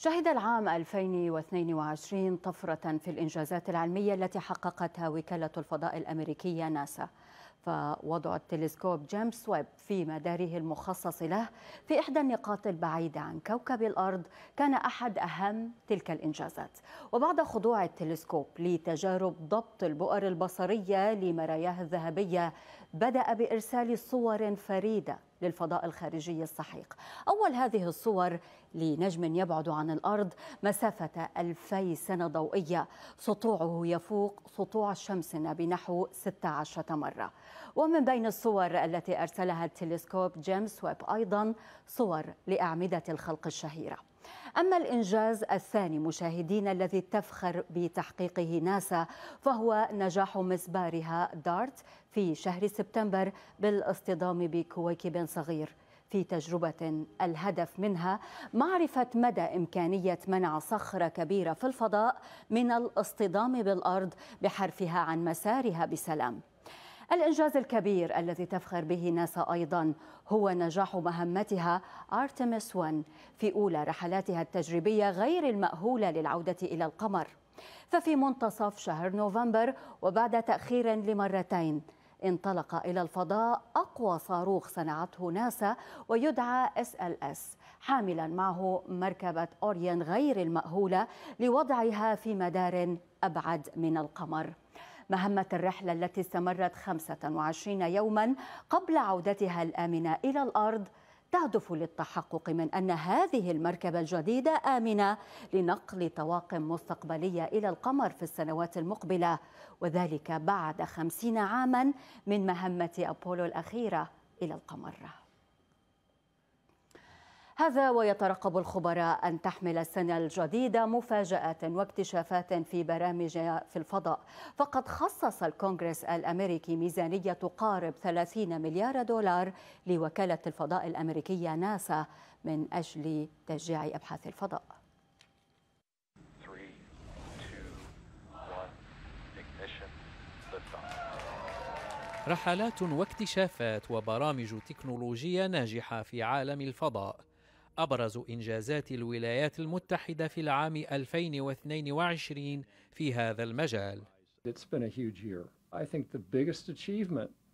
شهد العام 2022 طفرة في الإنجازات العلمية التي حققتها وكالة الفضاء الأمريكية ناسا فوضع التلسكوب جيمس ويب في مداره المخصص له في إحدى النقاط البعيدة عن كوكب الأرض كان أحد أهم تلك الإنجازات وبعد خضوع التلسكوب لتجارب ضبط البؤر البصرية لمراياه الذهبية بدأ بإرسال صور فريدة للفضاء الخارجي السحيق أول هذه الصور لنجم يبعد عن الأرض مسافة ألفي سنة ضوئية سطوعه يفوق سطوع شمسنا بنحو 16 مرة ومن بين الصور التي أرسلها التلسكوب جيمس ويب أيضا صور لأعمدة الخلق الشهيرة أما الإنجاز الثاني مشاهدين الذي تفخر بتحقيقه ناسا فهو نجاح مسبارها دارت في شهر سبتمبر بالاصطدام بكويكب صغير في تجربة الهدف منها معرفة مدى إمكانية منع صخرة كبيرة في الفضاء من الاصطدام بالأرض بحرفها عن مسارها بسلام الإنجاز الكبير الذي تفخر به ناسا أيضا هو نجاح مهمتها أرتمس 1 في أولى رحلاتها التجريبية غير المأهولة للعودة إلى القمر ففي منتصف شهر نوفمبر وبعد تأخير لمرتين انطلق إلى الفضاء أقوى صاروخ صنعته ناسا ويدعى SLS حاملا معه مركبة أوريان غير المأهولة لوضعها في مدار أبعد من القمر مهمة الرحلة التي استمرت 25 يوما قبل عودتها الآمنة إلى الأرض تهدف للتحقق من أن هذه المركبة الجديدة آمنة لنقل طواقم مستقبلية إلى القمر في السنوات المقبلة وذلك بعد خمسين عاما من مهمة أبولو الأخيرة إلى القمر هذا ويترقب الخبراء أن تحمل السنة الجديدة مفاجآت واكتشافات في برامج في الفضاء فقد خصص الكونغرس الأمريكي ميزانية تقارب 30 مليار دولار لوكالة الفضاء الأمريكية ناسا من أجل تشجيع أبحاث الفضاء رحلات واكتشافات وبرامج تكنولوجية ناجحة في عالم الفضاء أبرز إنجازات الولايات المتحدة في العام 2022 في هذا المجال.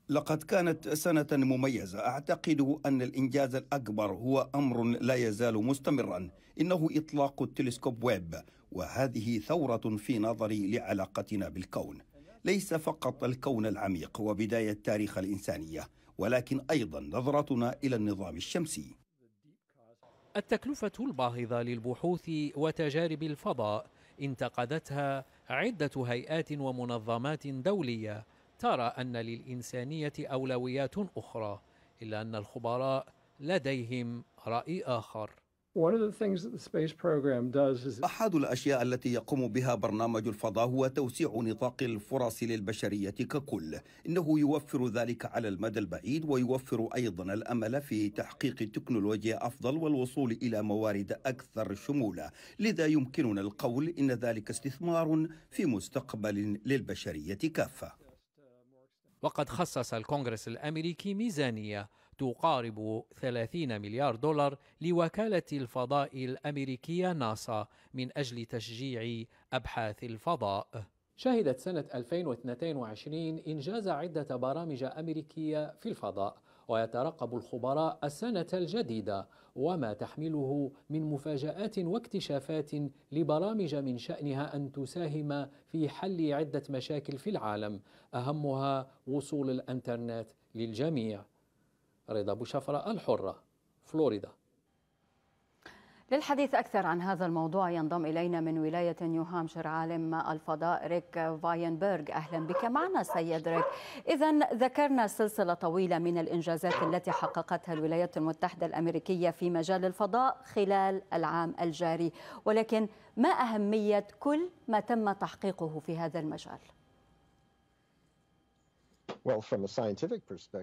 لقد كانت سنة مميزة، أعتقد أن الإنجاز الأكبر هو أمر لا يزال مستمرا، إنه إطلاق التلسكوب ويب، وهذه ثورة في نظري لعلاقتنا بالكون، ليس فقط الكون العميق وبداية تاريخ الإنسانية، ولكن أيضا نظرتنا إلى النظام الشمسي. التكلفة الباهظة للبحوث وتجارب الفضاء انتقدتها عدة هيئات ومنظمات دولية ترى أن للإنسانية أولويات أخرى إلا أن الخبراء لديهم رأي آخر أحد الأشياء التي يقوم بها برنامج الفضاء هو توسيع نطاق الفرص للبشرية ككل إنه يوفر ذلك على المدى البعيد ويوفر أيضا الأمل في تحقيق تكنولوجيا أفضل والوصول إلى موارد أكثر شمولة لذا يمكننا القول إن ذلك استثمار في مستقبل للبشرية كافة وقد خصص الكونغرس الأمريكي ميزانية تقارب 30 مليار دولار لوكالة الفضاء الأمريكية ناسا من أجل تشجيع أبحاث الفضاء. شهدت سنة 2022 إنجاز عدة برامج أمريكية في الفضاء ويترقب الخبراء السنة الجديدة وما تحمله من مفاجآت واكتشافات لبرامج من شأنها أن تساهم في حل عدة مشاكل في العالم أهمها وصول الإنترنت للجميع رضا بوشفرة الحرة فلوريدا للحديث أكثر عن هذا الموضوع ينضم إلينا من ولاية نيو هامشر عالم الفضاء ريك فاينبرغ أهلا بك معنا سيد ريك إذا ذكرنا سلسلة طويلة من الإنجازات التي حققتها الولايات المتحدة الأمريكية في مجال الفضاء خلال العام الجاري ولكن ما أهمية كل ما تم تحقيقه في هذا المجال؟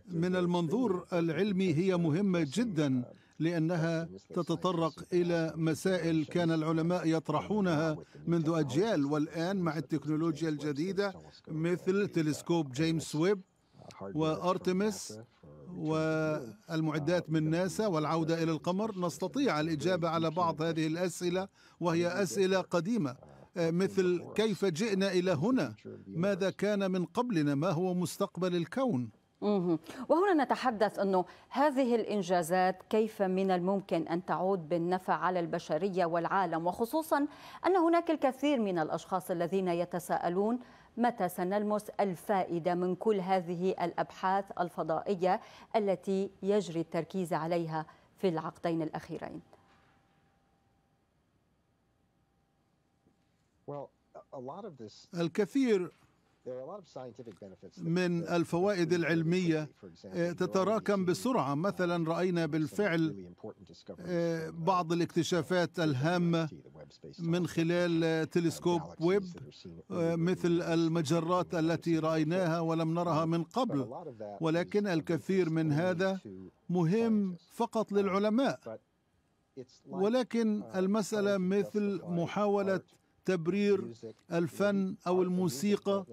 من المنظور العلمي هي مهمة جدا uh, لأنها تتطرق إلى مسائل كان العلماء يطرحونها منذ أجيال والآن مع التكنولوجيا الجديدة مثل تلسكوب جيمس ويب uh, وأرتمس uh, والمعدات من ناسا والعودة إلى القمر نستطيع الإجابة على بعض هذه الأسئلة وهي أسئلة قديمة آه، مثل كيف جئنا إلى هنا ماذا كان من قبلنا ما هو مستقبل الكون وهنا نتحدث أنه هذه الإنجازات كيف من الممكن أن تعود بالنفع على البشرية والعالم وخصوصا أن هناك الكثير من الأشخاص الذين يتساءلون متى سنلمس الفائدة من كل هذه الأبحاث الفضائية التي يجري التركيز عليها في العقدين الأخيرين الكثير من الفوائد العلميه آه، تتراكم بسرعه uh, مثلا راينا بالفعل آه، uh, بعض الاكتشافات الهامه من خلال uh, آه، تلسكوب ويب مثل المجرات التي رايناها ولم نرها من قبل ولكن الكثير من هذا مهم فقط um, للعلماء ولكن المساله مثل محاوله تبرير الفن او الموسيقى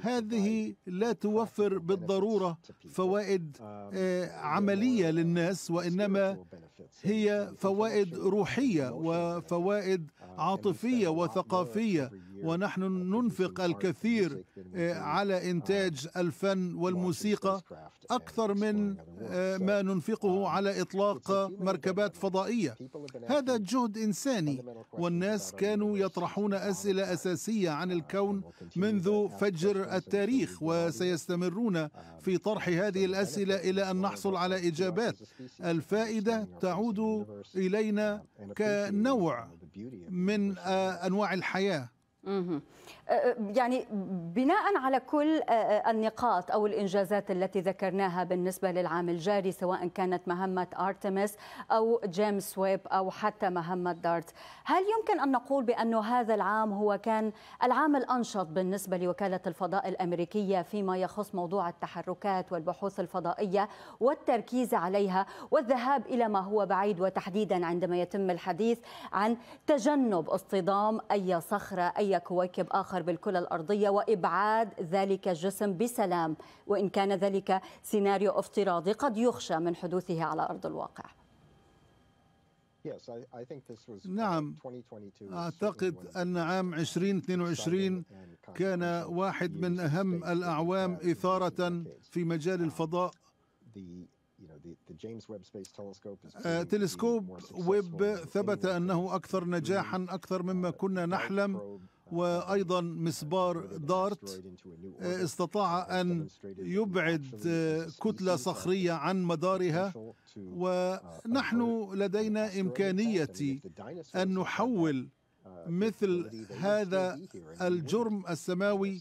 هذه لا توفر بالضروره فوائد um, آه، عمليه للناس وانما هي فوائد روحيه وفوائد uh, عاطفيه وثقافيه ونحن ننفق الكثير آه، على إنتاج الفن والموسيقى أكثر من آه، ما ننفقه على إطلاق مركبات فضائية هذا جهد إنساني والناس كانوا يطرحون أسئلة أساسية عن الكون منذ فجر التاريخ وسيستمرون في طرح هذه الأسئلة إلى أن نحصل على إجابات الفائدة تعود إلينا كنوع من آه، أنواع الحياة أه، أه، يعني بناء على كل أه، النقاط او الانجازات التي ذكرناها بالنسبه للعام الجاري سواء كانت مهمه ارتمس او جيمس ويب او حتى مهمه دارت، هل يمكن ان نقول بأن هذا العام هو كان العام الانشط بالنسبه لوكاله الفضاء الامريكيه فيما يخص موضوع التحركات والبحوث الفضائيه والتركيز عليها والذهاب الى ما هو بعيد وتحديدا عندما يتم الحديث عن تجنب اصطدام اي صخره اي كويكب كوكب آخر بالكرة الأرضية وإبعاد ذلك الجسم بسلام وإن كان ذلك سيناريو افتراضي قد يخشى من حدوثه على أرض الواقع نعم أعتقد أن عام 2022 كان واحد من أهم الأعوام إثارة في مجال um, الفضاء آه، تلسكوب ويب ثبت أنه أكثر نجاحا أكثر مما uh, كنا نحلم وايضا مسبار دارت آه، استطاع ان يبعد آه، كتله صخريه عن مدارها ونحن لدينا امكانيه ان نحول مثل هذا الجرم السماوي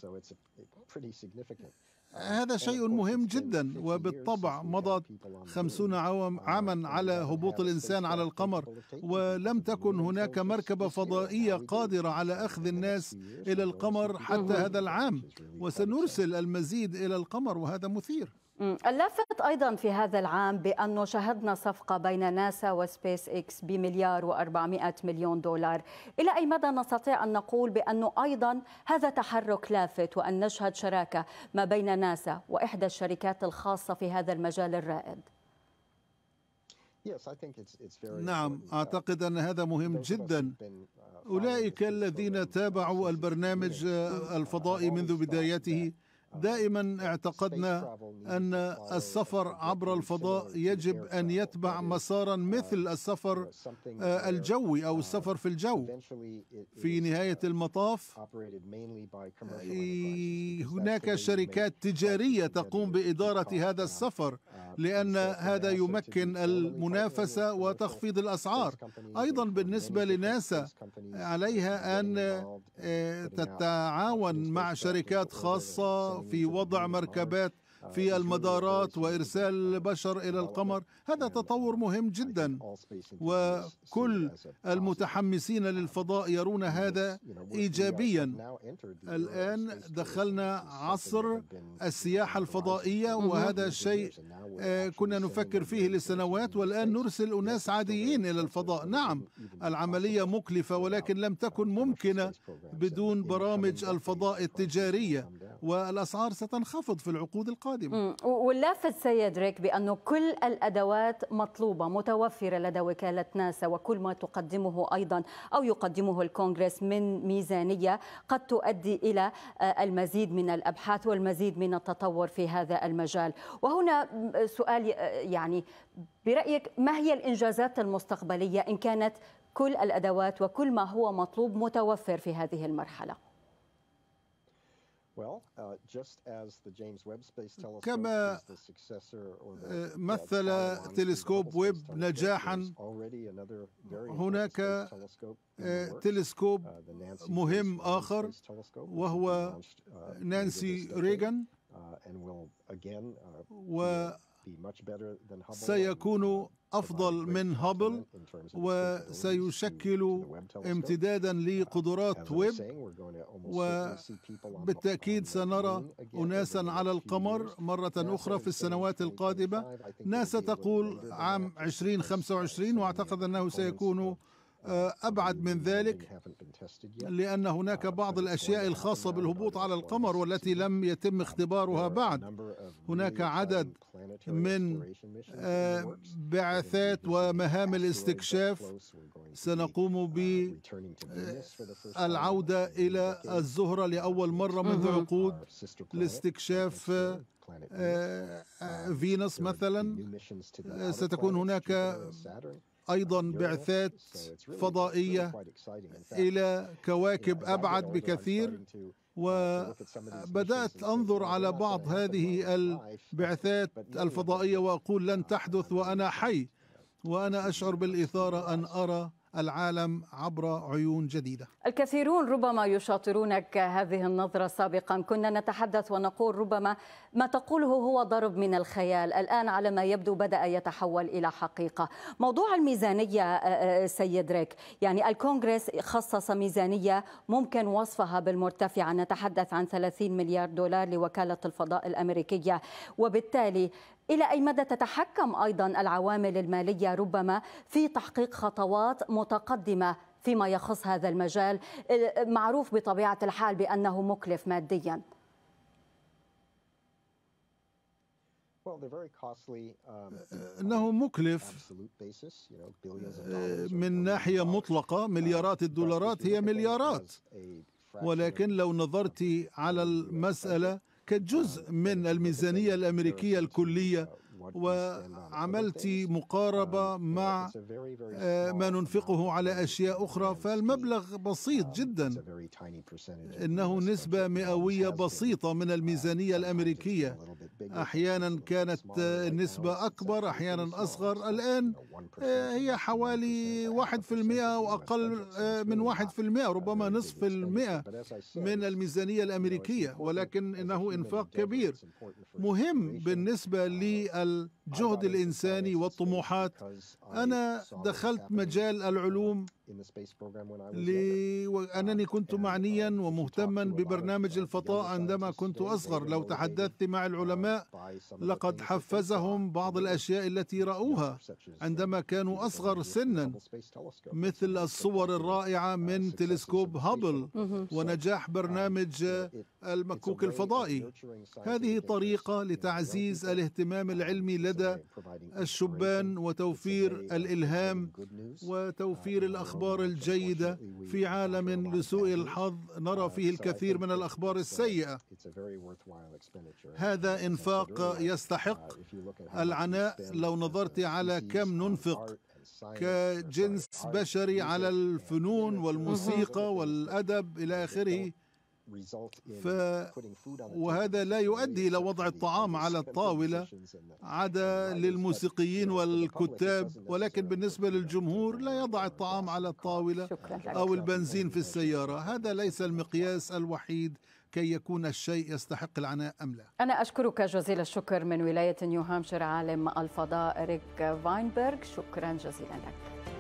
هذا شيء مهم جدا وبالطبع مضت خمسون uh, عاما على هبوط الإنسان على القمر ولم تكن هناك مركبة فضائية قادرة على أخذ الناس إلى القمر حتى هذا العام وسنرسل المزيد إلى القمر وهذا مثير اللافت ايضا في هذا العام بانه شهدنا صفقه بين ناسا وسبيس اكس بمليار و400 مليون دولار، الى اي مدى نستطيع ان نقول بانه ايضا هذا تحرك لافت وان نشهد شراكه ما بين ناسا واحدى الشركات الخاصه في هذا المجال الرائد؟ نعم اعتقد ان هذا مهم جدا uh, اولئك الذين تابعوا البرنامج الفضائي منذ بدايته دائما um, اعتقدنا ان السفر عبر الفضاء يجب ان يتبع مسارا uh, مثل السفر آه، الجوي او uh, السفر في الجو في نهايه uh, المطاف آه، هناك شركات تجاريه تقوم باداره هذا السفر لان هذا يمكن المنافسه وتخفيض الاسعار ايضا بالنسبه لناسا عليها ان آه، تتعاون مع شركات خاصه في وضع مركبات في المدارات وارسال البشر الى القمر هذا تطور مهم جدا وكل المتحمسين للفضاء يرون هذا ايجابيا الان دخلنا عصر السياحه الفضائيه وهذا شيء آه، كنا نفكر فيه لسنوات والان نرسل اناس عاديين الى الفضاء نعم العمليه مكلفه ولكن لم تكن ممكنه بدون برامج الفضاء التجاريه والاسعار ستنخفض في العقود القادمه واللافت سيد ريك بانه كل الادوات مطلوبه متوفره لدى وكاله ناسا وكل ما تقدمه ايضا او يقدمه الكونغرس من ميزانيه قد تؤدي الى آه، المزيد من الابحاث والمزيد من التطور في هذا المجال وهنا سؤال آه، يعني برايك ما هي الانجازات المستقبليه ان كانت كل الادوات وكل ما هو مطلوب متوفر في هذه المرحله Uh, كما آه، آه، مثل تلسكوب ويب نجاحا هناك uh, آه، تلسكوب uh, مهم آخر وهو نانسي ريغان سيكون افضل من هابل وسيشكل امتدادا uh, لقدرات ويب وبالتاكيد سنرى اناسا على القمر مره اخرى في السنوات القادمه ناسا تقول عام 2025 واعتقد انه سيكون آه، أبعد من ذلك لأن هناك بعض الأشياء الخاصة بالهبوط على القمر والتي لم يتم اختبارها بعد هناك عدد من آه، بعثات ومهام الاستكشاف سنقوم بالعودة آه، إلى الزهرة لأول مرة منذ عقود لاستكشاف فينوس مثلا ستكون هناك ايضا بعثات فضائيه الى كواكب ابعد بكثير وبدات انظر على بعض هذه البعثات الفضائيه واقول لن uh, تحدث وانا حي وانا اشعر بالاثاره ان ارى العالم عبر عيون جديدة الكثيرون ربما يشاطرونك هذه النظرة سابقا كنا نتحدث ونقول ربما ما تقوله هو ضرب من الخيال الآن على ما يبدو بدأ يتحول إلى حقيقة موضوع الميزانية سيد ريك يعني الكونغرس خصص ميزانية ممكن وصفها بالمرتفعة نتحدث عن 30 مليار دولار لوكالة الفضاء الأمريكية وبالتالي إلى أي مدى تتحكم أيضا العوامل المالية ربما في تحقيق خطوات متقدمة فيما يخص هذا المجال آه، معروف بطبيعة الحال بأنه مكلف ماديا um, آه، انه مكلف آه، من ناحيه مطلقه um, مليارات الدولارات هي مليارات ولكن لو نظرت على المساله كجزء من الميزانية الأمريكية الكلية وعملت مقاربة آه، مع آه، ما ننفقه على أشياء أخرى فالمبلغ بسيط um, جدا إنه نسبة مئوية بسيطة من uh, الميزانية الأمريكية أحيانا كانت النسبة أكبر أحيانا أصغر الآن آه، هي حوالي واحد في المئة وأقل من واحد في المئة ربما نصف المئة من الميزانية الأمريكية ولكن إنه إنفاق كبير مهم بالنسبة لل uh, الجهد الانساني والطموحات انا دخلت مجال العلوم لأنني um, كنت uh, معنيا ومهتما ببرنامج uh, الفضاء عندما كنت أصغر لو تحدثت مع uh, العلماء لقد حفزهم بعض الأشياء التي رأوها عندما كانوا أصغر سنا مثل الصور الرائعة من تلسكوب هابل mm-hmm. Mm-hmm. ونجاح um, برنامج المكوك الفضائي هذه طريقة لتعزيز الاهتمام um, العلمي لدى الشبان وتوفير الإلهام وتوفير الأخبار الأخبار الجيدة في عالم لسوء الحظ نرى فيه الكثير من الأخبار السيئة هذا إنفاق يستحق العناء لو نظرت على كم ننفق كجنس بشري على الفنون والموسيقى والأدب إلى آخره ف وهذا لا يؤدي إلى وضع الطعام على الطاولة عدا للموسيقيين والكتاب ولكن بالنسبة للجمهور لا يضع الطعام على الطاولة أو البنزين في السيارة هذا ليس المقياس الوحيد كي يكون الشيء يستحق العناء أم لا أنا أشكرك جزيل الشكر من ولاية نيو هامشير عالم الفضاء ريك فاينبرغ شكرا جزيلا لك